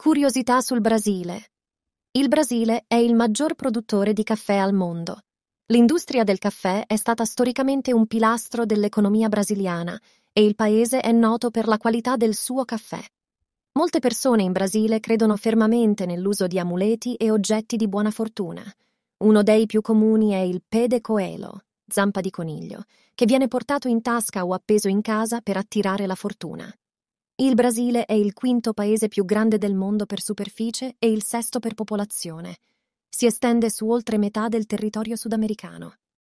Curiosità sul Brasile. Il Brasile è il maggior produttore di caffè al mondo. L'industria del caffè è stata storicamente un pilastro dell'economia brasiliana e il paese è noto per la qualità del suo caffè. Molte persone in Brasile credono fermamente nell'uso di amuleti e oggetti di buona fortuna. Uno dei più comuni è il pede de coelho, zampa di coniglio, che viene portato in tasca o appeso in casa per attirare la fortuna. Il Brasile è il quinto paese più grande del mondo per superficie e il sesto per popolazione. Si estende su oltre metà del territorio sudamericano.